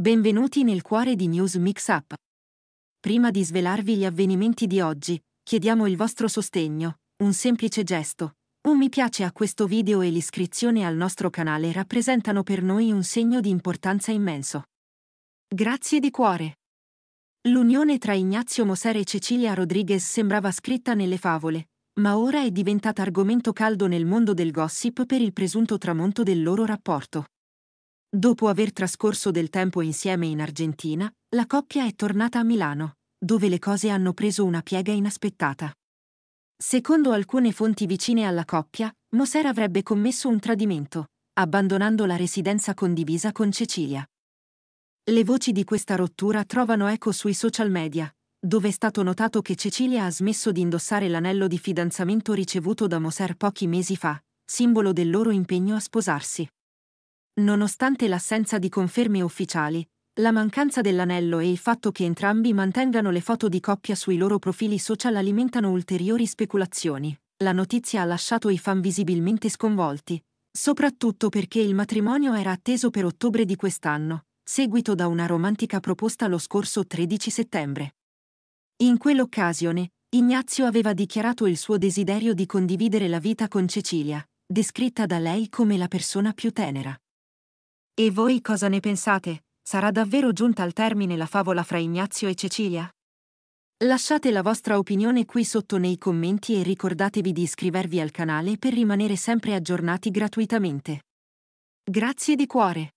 Benvenuti nel cuore di News Mix Up. Prima di svelarvi gli avvenimenti di oggi, chiediamo il vostro sostegno, un semplice gesto. Un mi piace a questo video e l'iscrizione al nostro canale rappresentano per noi un segno di importanza immenso. Grazie di cuore. L'unione tra Ignazio Moser e Cecilia Rodriguez sembrava scritta nelle favole, ma ora è diventata argomento caldo nel mondo del gossip per il presunto tramonto del loro rapporto. Dopo aver trascorso del tempo insieme in Argentina, la coppia è tornata a Milano, dove le cose hanno preso una piega inaspettata. Secondo alcune fonti vicine alla coppia, Moser avrebbe commesso un tradimento, abbandonando la residenza condivisa con Cecilia. Le voci di questa rottura trovano eco sui social media, dove è stato notato che Cecilia ha smesso di indossare l'anello di fidanzamento ricevuto da Moser pochi mesi fa, simbolo del loro impegno a sposarsi. Nonostante l'assenza di conferme ufficiali, la mancanza dell'anello e il fatto che entrambi mantengano le foto di coppia sui loro profili social alimentano ulteriori speculazioni. La notizia ha lasciato i fan visibilmente sconvolti, soprattutto perché il matrimonio era atteso per ottobre di quest'anno, seguito da una romantica proposta lo scorso 13 settembre. In quell'occasione, Ignazio aveva dichiarato il suo desiderio di condividere la vita con Cecilia, descritta da lei come la persona più tenera. E voi cosa ne pensate? Sarà davvero giunta al termine la favola fra Ignazio e Cecilia? Lasciate la vostra opinione qui sotto nei commenti e ricordatevi di iscrivervi al canale per rimanere sempre aggiornati gratuitamente. Grazie di cuore!